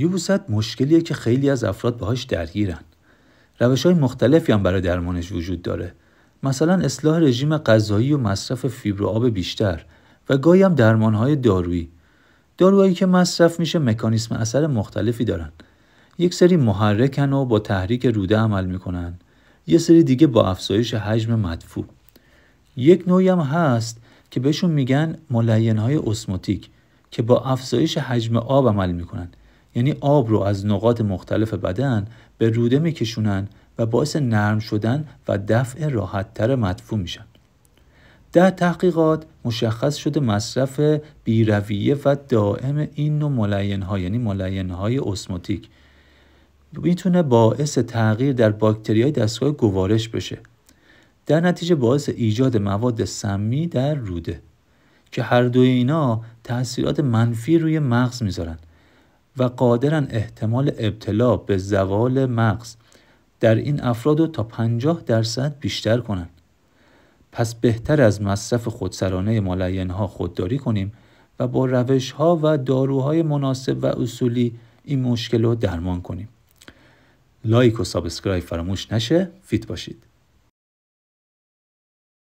یبوست مشکلیه که خیلی از افراد باهاش درگیرن روش های مختلفی هم برای درمانش وجود داره مثلا اصلاح رژیم غذایی و مصرف فیبر و آب بیشتر و گاهی هم درمان های دارویی داروهایی که مصرف میشه مکانیسم اثر مختلفی دارن یک سری محرکن و با تحریک روده عمل میکنن یه سری دیگه با افزایش حجم مدفوع یک نوعی هم هست که بهشون میگن ملین های اسموتیک که با افزایش حجم آب عمل میکنن یعنی آب رو از نقاط مختلف بدن به روده میکشونن و باعث نرم شدن و دفع راحتتر مدفوع میشن در تحقیقات مشخص شده مصرف بیرویه و دائم این نوع ملین ها یعنی ملین های اسموتیک میتونه باعث تغییر در باکتری های دستگاه گوارش بشه در نتیجه باعث ایجاد مواد سمی در روده که هر دوی اینا تاثیرات منفی روی مغز میذارن و قادرن احتمال ابتلا به زوال مغز در این افراد رو تا 50 درصد بیشتر کنند پس بهتر از مصرف خودسرانه ملین ها خودداری کنیم و با روش ها و داروهای مناسب و اصولی این مشکل رو درمان کنیم. لایک و سابسکرایب فراموش نشه فیت باشید